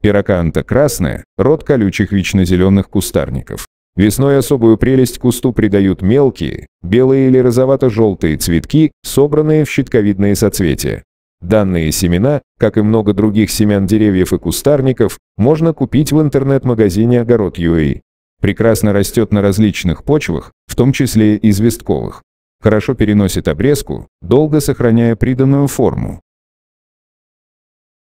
Пироканта красная, род колючих вечно-зеленых кустарников. Весной особую прелесть кусту придают мелкие, белые или розовато-желтые цветки, собранные в щитковидные соцветия. Данные семена, как и много других семян деревьев и кустарников, можно купить в интернет-магазине «Огород Юэй. Прекрасно растет на различных почвах, в том числе и известковых. Хорошо переносит обрезку, долго сохраняя приданную форму.